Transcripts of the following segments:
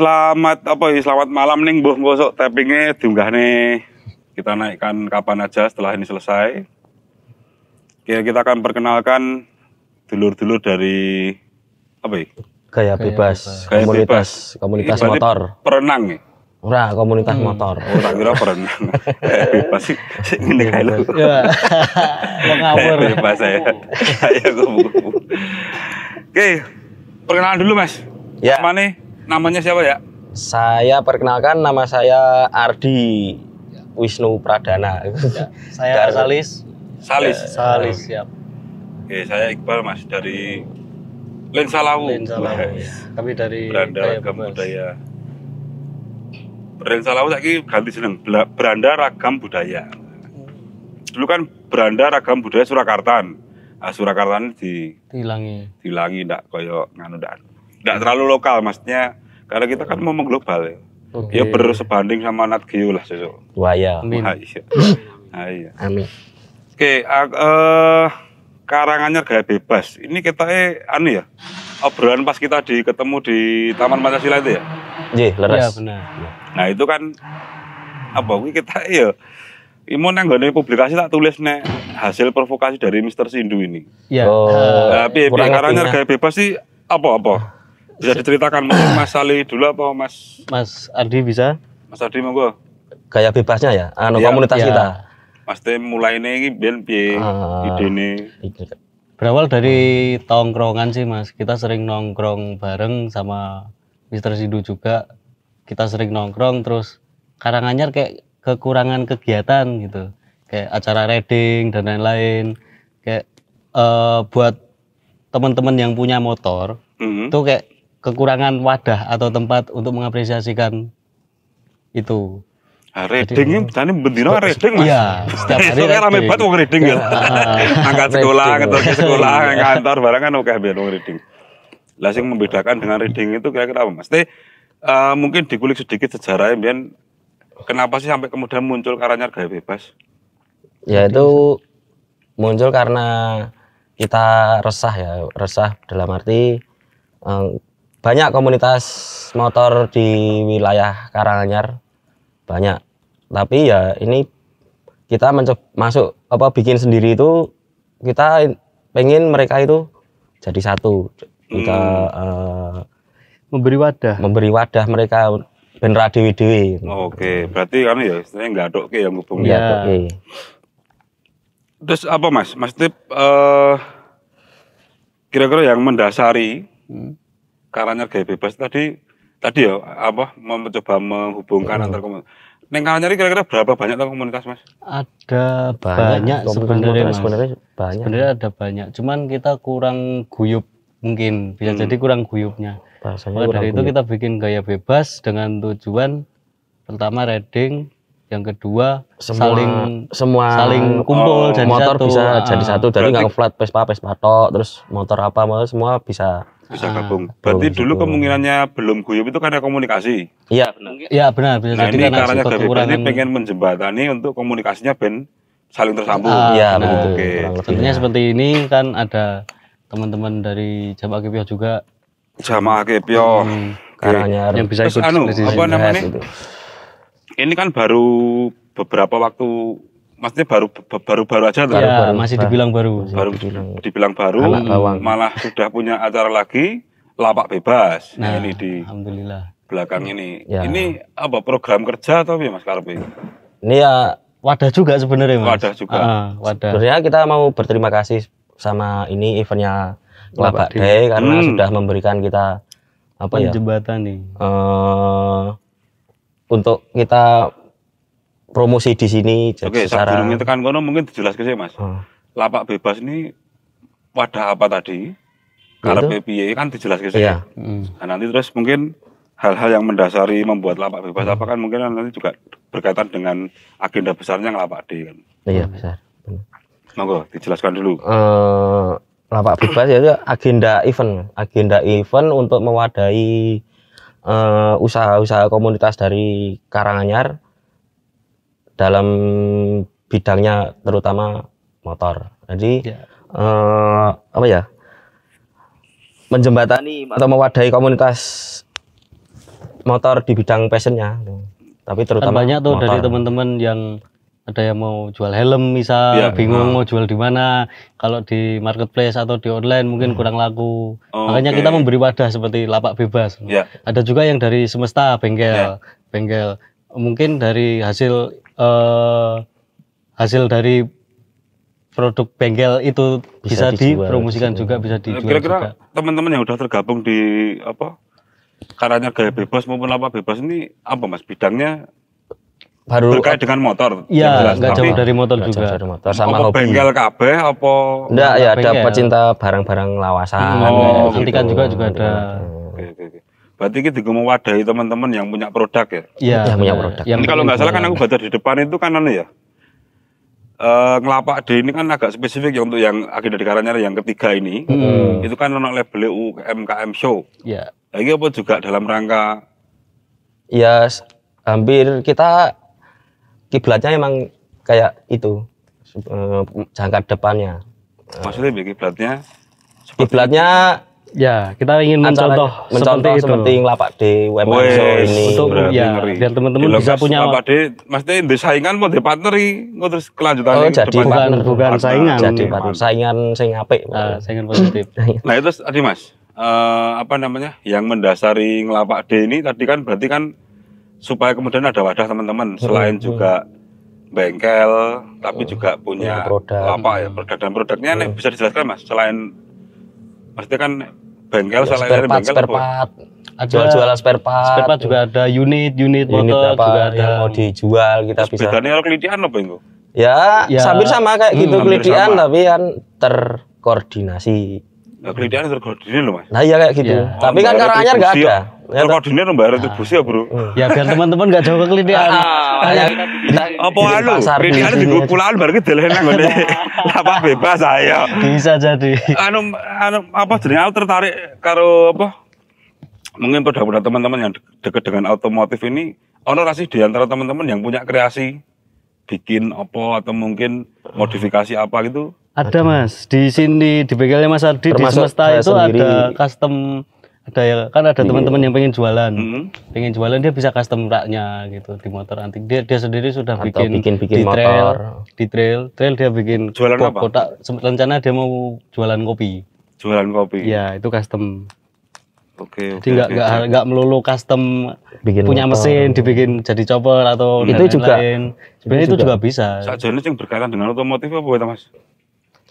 Selamat apa ya? Selamat malam ning mbuh Gosok. tappingnya nih. Kita naikkan kapan aja setelah ini selesai. Oke, kita akan perkenalkan dulur-dulur dari apa ya? Gaya bebas, Gaya komunitas, bebas. komunitas motor. Perenang nih? Ya? Ora komunitas hmm. motor. Oh, kira perenang. bebas sih ngene kae lho. Ya. Wong ngawur. Bebas saya. Ayo kok. Oke, perkenalan dulu Mas. Ya. Mana namanya siapa ya? Saya perkenalkan nama saya Ardi ya. Wisnu Pradana. Ya. Saya Arsalis Salis. Salis. Ya, Salis, oh. siap. Oke, saya Iqbal Mas dari Lensalawu. Lensalawu. Ya. Kami dari Beranda Ragam Budaya. Lensalawu lagi ganti seneng Beranda Ragam Budaya. Dulu kan Beranda Ragam Budaya Surakarta. Ah, Surakarta di dilangi. Dilangi ndak koyo nganu ndak tidak terlalu lokal maksudnya karena kita kan mau global ya. Okay. Ya sebanding sama Nat Geo lah sesuk. Wah ya. Amin. Wah, iya. iya. Amin. Oke, okay, uh, eh, karangannya gaya bebas. Ini kita eh anu ya. Obrolan pas kita di ketemu di Taman Pancasila itu ya. Iya, leres. Iya, benar. Nah, itu kan apa kita ya Imun yang gue publikasi tak tulis nih hasil provokasi dari Mister Sindu ini. Iya. Oh, nah, uh, gaya bebas sih apa apa bisa diceritakan mau Mas Ali dulu apa Mas? Mas Adi bisa? Mas Adi monggo. Gaya bebasnya ya, anu ya, komunitas ya. kita. Mas Tim mulai ini biar piye ah, ide ini. Berawal dari tongkrongan sih Mas, kita sering nongkrong bareng sama Mister Sidu juga. Kita sering nongkrong terus Karanganyar kayak kekurangan kegiatan gitu. Kayak acara reading dan lain-lain. Kayak uh, buat teman-teman yang punya motor, mm -hmm. kayak kekurangan wadah atau tempat untuk mengapresiasikan itu. Ah, reading ini tadi bendino reading Mas. Iya, setiap hari. Itu kan rame banget wong reading ya. Ah, angkat sekolah, kantor sekolah, kantor iya. barang kan oke biar wong reading Lah sing membedakan dengan reading itu kira-kira apa Mas? Teh eh, mungkin dikulik sedikit sejarahnya biar kenapa sih sampai kemudian muncul karanya gaya bebas? Ya itu muncul karena kita resah ya, resah dalam arti eh, banyak komunitas motor di wilayah Karanganyar banyak tapi ya ini kita mencoba masuk apa bikin sendiri itu kita pengen mereka itu jadi satu kita hmm. uh, memberi wadah memberi wadah mereka benra dewi oke okay. berarti kami ya istilahnya nggak ada oke yang ngubung ya iya, okay. Iya. terus apa mas mas tip uh, kira-kira yang mendasari hmm karanyar gaya bebas tadi tadi ya apa mencoba menghubungkan antar komunitas. Neng Karanyari kira-kira berapa banyak tuh komunitas mas? Ada banyak, banyak sebenarnya mas. Sebenarnya banyak. Sebenarnya ada banyak. Cuman kita kurang guyup mungkin bisa hmm. jadi kurang guyupnya. Bahasanya dari guyup. itu kita bikin gaya bebas dengan tujuan pertama reading, yang kedua semua, saling semua saling kumpul oh, jadi motor satu. bisa jadi ah. satu jadi nggak flat pespa pespa to terus motor apa malah semua bisa bisa ah, gabung. Berarti dulu kemungkinannya belum guyup itu karena komunikasi. Iya, benar. Iya, benar, benar. Nah, Jadi ini karena kekurangan... berarti pengen menjembatani untuk komunikasinya ben saling tersambung. Ah, iya, ah, nah, Oke. Tentunya seperti ini kan ada teman-teman dari Jamaah Kepio juga. Jamaah Kepio. Hmm, okay. yang bisa Terus anu, apa namanya? Gitu. Ini kan baru beberapa waktu maksudnya baru baru baru aja iya, baru, ya, baru masih dibilang baru baru dibilang, dibilang baru malah sudah punya acara lagi lapak bebas nah, nah, ini di alhamdulillah belakang ini ya. ini apa program kerja atau ya mas Karpi ini ya wadah juga sebenarnya mas wadah juga uh, wadah sebenarnya kita mau berterima kasih sama ini eventnya lapak Day karena hmm. sudah memberikan kita apa ya? Penjembatan ya jembatan nih uh, untuk kita promosi di sini. Oke, okay, secara... sebelumnya tekan kono mungkin dijelaskan sih mas. Hmm. Lapak bebas ini wadah apa tadi? Karena gitu. PPI kan dijelaskan sih. Iya. Hmm. Nah, nanti terus mungkin hal-hal yang mendasari membuat lapak bebas hmm. apa kan mungkin nanti juga berkaitan dengan agenda besarnya lapak di. kan. Iya besar. Monggo dijelaskan dulu. Uh, lapak bebas ya, itu agenda event, agenda event untuk mewadahi eh, usaha-usaha komunitas dari Karanganyar dalam bidangnya terutama motor. Jadi ya. uh, apa ya? menjembatani atau mewadahi komunitas motor di bidang passionnya tapi terutama kan banyak tuh motor. dari teman-teman yang ada yang mau jual helm misal ya, bingung nah. mau jual di mana kalau di marketplace atau di online mungkin hmm. kurang laku oh, makanya okay. kita memberi wadah seperti lapak bebas ya. ada juga yang dari semesta bengkel ya. bengkel mungkin dari hasil uh, hasil dari produk bengkel itu bisa, bisa dipromosikan juga bisa dijual kira-kira teman-teman yang sudah tergabung di apa karanya gaya bebas maupun apa bebas ini apa mas bidangnya baru terkait dengan motor iya nggak jauh iya. dari motor gak juga dari motor sama apa hobi bengkel KB? apa enggak ya ada pecinta barang-barang lawasan hmm, oh, antikan gitu. juga juga ada okay, okay, okay. Berarti kita juga mewadahi teman-teman yang punya produk ya. Iya, yang punya produk. Yang kalau nggak salah kan aku baca di depan itu kan anu ya. Uh, eh, ngelapak di ini kan agak spesifik ya untuk yang agenda karanya yang ketiga ini. Hmm. Itu kan anak label UMKM show. Iya. Lagi nah, apa juga dalam rangka Ya hampir kita kiblatnya emang kayak itu eh, jangka depannya. Maksudnya kiblatnya? Kiblatnya Ya, kita ingin mencontoh, mencontoh seperti, seperti itu. Lapak di Wemenzo ini. Untuk ya, ngeri. biar teman-teman bisa punya Lapak di, mesti di saingan mau di partneri terus kelanjutan Oh, jadi bukan partner. bukan saingan. Jadi partner. saingan sing apik. Uh, saingan positif. nah, itu nah, tadi Mas, uh, apa namanya? Yang mendasari ngelapak D ini tadi kan berarti kan supaya kemudian ada wadah teman-teman hmm, selain hmm. juga bengkel tapi hmm. juga punya, punya produk. lapak ya produk dan produknya hmm. bisa dijelaskan Mas selain Maksudnya kan bengkel ya, spare part, bengkel spare part. Jual-jualan spare part. Spare part juga ada unit, unit, unit motor apa juga ada. Yang mau dijual kita Terus bisa. Bedanya kelitian apa itu? Ya, ya, sambil sama kayak gitu hmm, gitu kelitian sama. tapi kan terkoordinasi. Nah, kelitian terkoordinasi loh, Mas. Nah, iya kayak gitu. Ya. Oh, tapi kan Karanganyar enggak ada. Ya, koordinir mbak ah. retribusi ya bro. Ya biar teman-teman enggak jauh ke klinik. Ah, ah, ya. Apa anu? Ini kan juga pulaan baru kita lain nang Apa bebas ayo. Bisa jadi. Anu anu apa jenenge aku tertarik karo apa? Mungkin pada teman-teman yang dekat dengan otomotif ini ono rasih di antara teman-teman yang punya kreasi bikin apa atau mungkin modifikasi apa gitu? Ada mas, di sini di bengkelnya Mas Ardi di Semesta itu sendiri. ada custom ya kan ada hmm. teman-teman yang pengen jualan hmm. pengen jualan dia bisa custom raknya gitu di motor antik dia dia sendiri sudah Atau bikin, bikin, bikin di trail di trail trail dia bikin jualan kotak, apa kotak rencana dia mau jualan kopi jualan kopi ya itu custom Oke, okay, jadi nggak nggak nggak melulu custom bikin punya motor. mesin dibikin jadi chopper atau itu juga lain. sebenarnya itu juga, juga bisa. Sajane yang berkaitan dengan otomotif apa ya, Mas?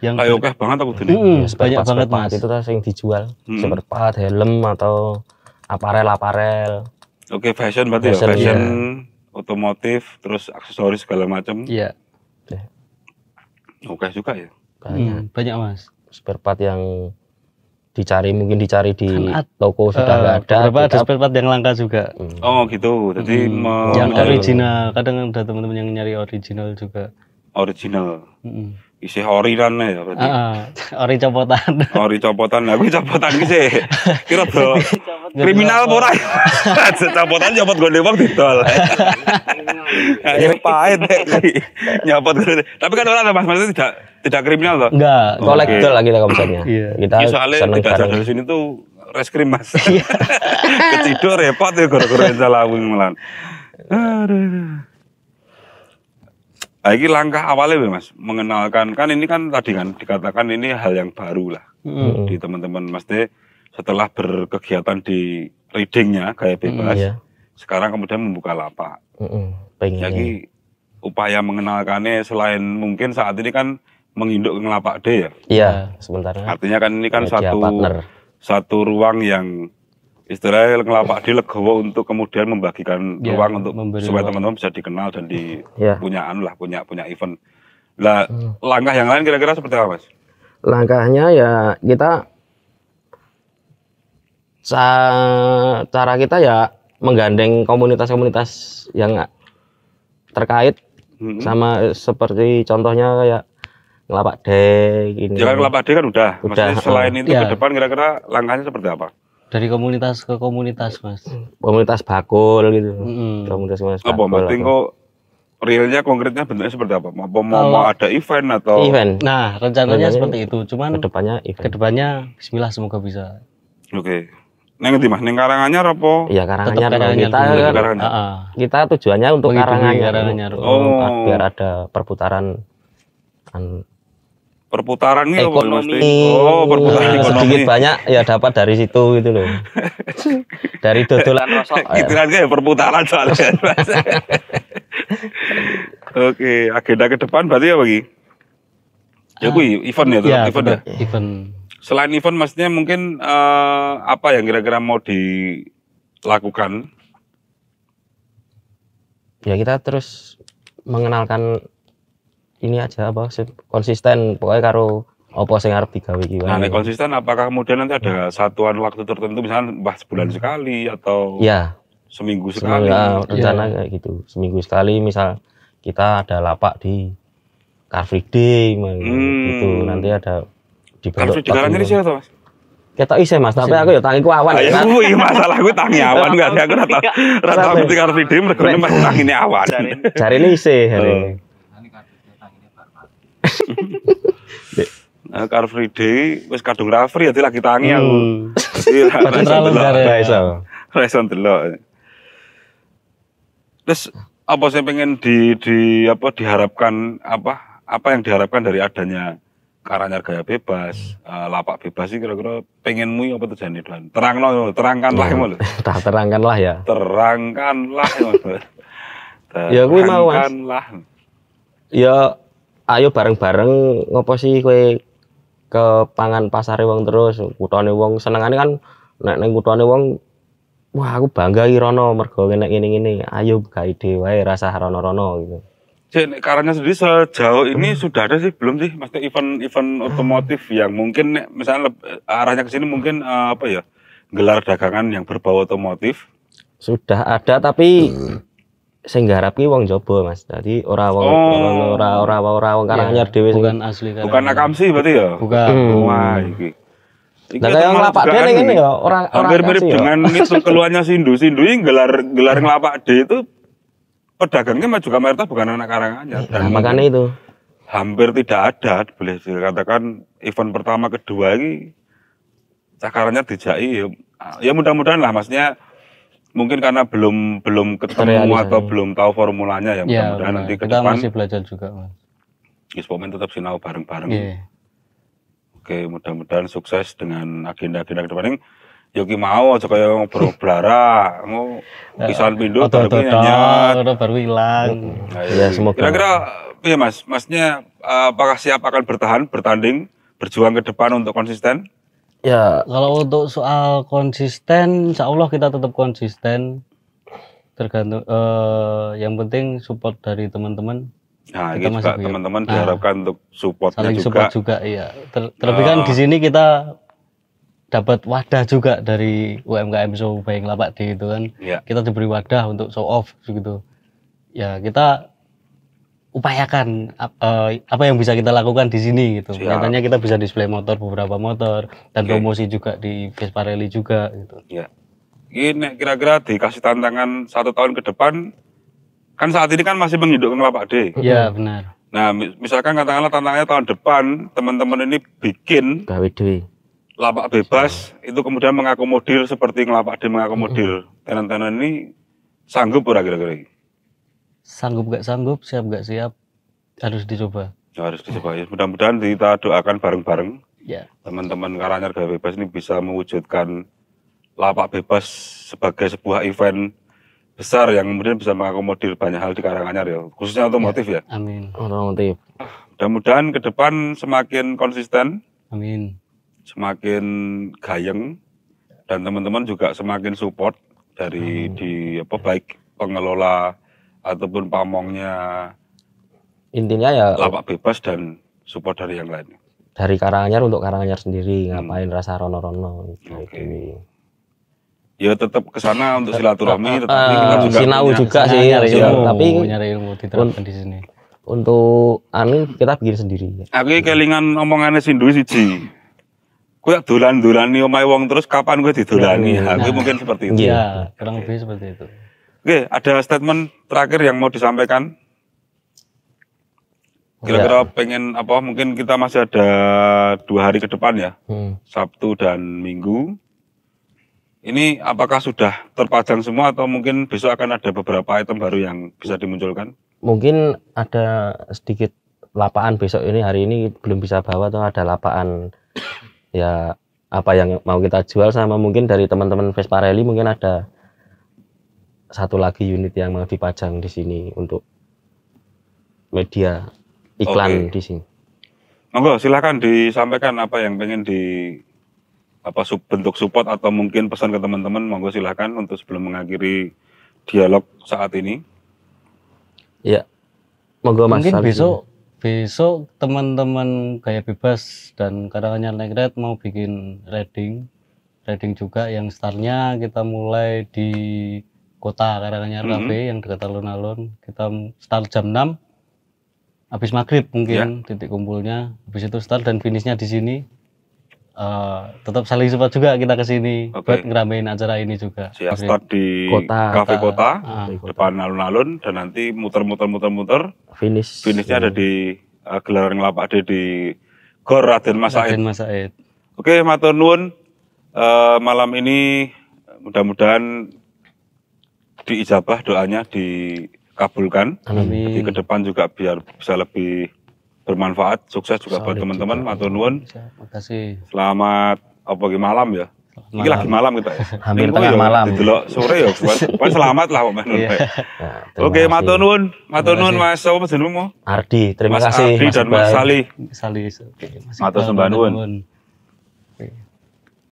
yang kah banget aku dulu. Hmm, iya, banyak banget mas. Itu tuh sering dijual. Hmm. Spare part, helm atau aparel-aparel. Oke, okay, fashion berarti fashion, ya. Fashion, yeah. otomotif, terus aksesoris segala macam. Iya. Yeah. Oke, okay, suka ya. Banyak. Hmm, banyak mas. Spare part yang dicari mungkin dicari di kan toko sudah eh, nggak uh, ada. Beberapa ada spare part yang langka juga. Hmm. Oh gitu. Jadi hmm. yang original. Kadang ada teman-teman yang nyari original juga. Original. Hmm isi oriran ya berarti. Uh, ori copotan. ori copotan. tapi nah, copotan gitu sih. Kira bro. kriminal ora. copotan copot gonde wong didol. Nah, ya pahit Nyopot gue Tapi kan orang Mas masnya tidak tidak kriminal loh Enggak, kolektor lah kita misalnya iya. Kita iya, soalnya tidak ada di sini tuh reskrim Mas. Iya. Kecidor repot ya gara-gara salah wing melan. Aduh. Nah, ini langkah awalnya mas, mengenalkan kan ini kan tadi kan dikatakan ini hal yang baru lah hmm. di teman-teman mas De setelah berkegiatan di readingnya kayak bebas, hmm, iya. sekarang kemudian membuka lapak. Hmm, Jadi upaya mengenalkannya selain mungkin saat ini kan menginduk ke lapak D ya. Iya, sebentar. Artinya kan ini kan satu satu ruang yang istilahnya ngelapak di legowo untuk kemudian membagikan ya, ruang untuk supaya teman-teman bisa dikenal dan di ya. Anu lah punya punya event lah hmm. langkah yang lain kira-kira seperti apa mas langkahnya ya kita cara kita ya menggandeng komunitas-komunitas yang terkait hmm. sama seperti contohnya kayak ngelapak deh ini. Jangan ngelapak deh kan udah. udah. selain itu ya. ke depan kira-kira langkahnya seperti apa? dari komunitas ke komunitas mas hmm. komunitas bakul gitu mm. komunitas komunitas bakul apa penting kok realnya konkretnya bentuknya seperti apa mau mau, mau ada event atau event nah rencananya Rencananya seperti itu cuman kedepannya event. kedepannya Bismillah semoga bisa oke Neng di mas, neng karangannya apa? Iya karangannya kita Karangannyar kita dulu. Ah, ah. kita tujuannya untuk Menghidupi karangannya, karangannya. Oh. biar ada perputaran perputaran gitu, ekonomi. oh, perputaran iya, ekonomi. Sedikit banyak ya dapat dari situ gitu loh. dari dodolan rosok. Gitu kan ya perputaran soalnya. Oke, agenda ke depan berarti apa lagi? Ya gue ah. event ya, tuh, ya event ya. Event. Selain event maksudnya mungkin uh, apa yang kira-kira mau dilakukan? Ya kita terus mengenalkan ini aja apa konsisten pokoknya karo opo sing arep digawe iki Nah, konsisten apakah kemudian nanti ada hmm. satuan waktu tertentu misalnya bah sebulan hmm. sekali atau ya seminggu sekali. ya, rencana ya. kayak gitu. Seminggu sekali misal kita ada lapak di Car Free Day gitu. hmm. gitu. Nanti ada di Car Free Day ini siapa, Mas? Kita isi mas, tapi aku ya tangi awan. Ayo, iya masalah aku tangi awan nggak ada aku rata rata aku Car Free Day mereka masih tangi awan. Cari ini isi Nah, Car Free Day wis kadung ra free ya lagi tangi aku. Dadi hmm. iya, terlalu ya. ra iso. Ra Terus apa sih pengen di di apa diharapkan apa apa yang diharapkan dari adanya karanya gaya bebas, uh, lapak bebas sih kira-kira pengen mui apa terang lo terangkan terangkanlah ya, ya tak terangkan terangkanlah ya. Terangkanlah. ya gue ya, mau Terangkanlah. Ya ayo bareng-bareng ngopo sih kue ke pangan pasar wong terus kutone wong senengane kan nek ning kutone wong wah aku bangga irono rono mergo kena ini. ini ayo kai dhewe wae rasa rono-rono gitu. Cek karanya sendiri sejauh ini hmm. sudah ada sih belum sih maksudnya event-event hmm. otomotif yang mungkin misalnya arahnya ke sini mungkin uh, apa ya gelar dagangan yang berbau otomotif sudah ada tapi hmm sing harap wong jaba Mas. Dadi ora wong oh. orang ora ora ora wong Karanganyar iya. yeah. dhewe bukan asli kan Bukan akamsi berarti ya? Bukan. Hmm. Oh, wah, iki. Nah, kayak ngelapak D ini ya, orang hampir orang mirip ya. dengan itu keluarnya Sindu. Sindu ini gelar gelar ngelapak D itu pedagangnya mah juga mayoritas bukan anak Karanganyar. Nah, makanya itu hampir tidak ada boleh dikatakan event pertama kedua ini cakarannya dijai ya, ya mudah-mudahan lah maksudnya mungkin karena belum belum ketemu atau belum tahu formulanya ya, ya mudah-mudahan nanti ke kita depan masih belajar juga mas Ispomen tetap sinau bareng-bareng yeah. oke mudah-mudahan sukses dengan agenda-agenda ke depan ini Yogi mau aja yang ngobrol belara, mau eh, pisan atau atau atau baru hilang. Ya, semoga. Kira-kira ya Mas, Masnya eh, apakah siap akan bertahan, bertanding, berjuang ke depan untuk konsisten? Ya. Kalau untuk soal konsisten, insya Allah kita tetap konsisten. Tergantung. eh yang penting support dari teman-teman. Nah, kita ini juga teman-teman nah, diharapkan untuk support saling juga. support juga, iya. Ter terlebih kan nah. di sini kita dapat wadah juga dari UMKM show bayang Lapak di itu kan. Ya. Kita diberi wadah untuk show off gitu. Ya, kita upayakan uh, apa yang bisa kita lakukan di sini gitu. Nyatanya kita bisa display motor beberapa motor dan okay. promosi juga di Vespa Rally juga gitu. Iya. Ini kira-kira dikasih tantangan satu tahun ke depan kan saat ini kan masih menghidupkan lapak D. Iya benar. Nah misalkan katakanlah tantangannya tahun depan teman-teman ini bikin gawe dewi lapak bebas itu kemudian mengakomodir seperti ngelapak D mengakomodir tenan-tenan ini sanggup ora kira-kira sanggup gak sanggup, siap gak siap, harus dicoba. Ya, harus dicoba ya. Mudah-mudahan kita doakan bareng-bareng. Ya. Teman-teman Karanganyar Gaya Bebas ini bisa mewujudkan lapak bebas sebagai sebuah event besar yang kemudian bisa mengakomodir banyak hal di Karanganyar ya, khususnya otomotif ya. ya. Amin. Otomotif. Mudah-mudahan ke depan semakin konsisten. Amin. Semakin gayeng dan teman-teman juga semakin support dari hmm. di apa baik pengelola ataupun pamongnya intinya ya lapak bebas dan support dari yang lain dari Karanganyar untuk Karanganyar sendiri hmm. ngapain rasa rono-rono gitu. Okay. Ya tetap ke sana untuk silaturahmi tetap uh, ah, kita juga sinau punya. juga sih nyari ilmu, tapi nyari ilmu diterapkan di sini. Untuk anu kita bikin sendiri. Aku kelingan omongannya sindu siji. Kue dolan nih omai wong terus kapan gue didolani? Iya, iya. Aku mungkin seperti itu. Iya, iya kurang lebih seperti itu. Oke, ada statement terakhir yang mau disampaikan. Kira-kira ya. pengen apa? Mungkin kita masih ada dua hari ke depan ya, hmm. Sabtu dan Minggu. Ini apakah sudah terpajang semua atau mungkin besok akan ada beberapa item baru yang bisa dimunculkan? Mungkin ada sedikit lapaan besok ini hari ini belum bisa bawa atau ada lapaan ya apa yang mau kita jual sama mungkin dari teman-teman Vespa Rally mungkin ada satu lagi unit yang mau dipajang di sini untuk media iklan okay. di sini. Monggo silahkan disampaikan apa yang pengen di apa sub, bentuk support atau mungkin pesan ke teman-teman monggo silahkan untuk sebelum mengakhiri dialog saat ini. Ya, monggo Mas. Mungkin besok besok teman-teman kayak bebas dan kadang-kadang karangannya Negret mau bikin reading reading juga yang startnya kita mulai di kota Karanganyar mm -hmm. Cafe yang dekat alun-alun. Kita start jam 6 habis maghrib mungkin yeah. titik kumpulnya. Habis itu start dan finishnya di sini. Uh, tetap saling support juga kita ke sini okay. buat ngeramein acara ini juga. Siap start di kota, kafe kota, ah. depan alun-alun dan nanti muter-muter-muter-muter. Finish. Finishnya yeah. ada di uh, gelaran lapak di, di Gor Raden Mas Mas Oke, okay, matur nuwun. Uh, malam ini mudah-mudahan diijabah doanya dikabulkan. Amin. Jadi ke juga biar bisa lebih bermanfaat, sukses juga buat teman-teman. Matur nuwun. kasih. Selamat apa malam ya. Malam. Ini lagi malam kita. Ya? Hampir Ini tengah ya? malam. Didelok sore ya. Pokoknya selamat lah Pak iya. nah, Oke, matur nuwun. Matur nuwun Mas apa jenengmu? Ardi. Terima mas kasih. Ardi dan Mas Sali. Sali. Matur sembah nuwun.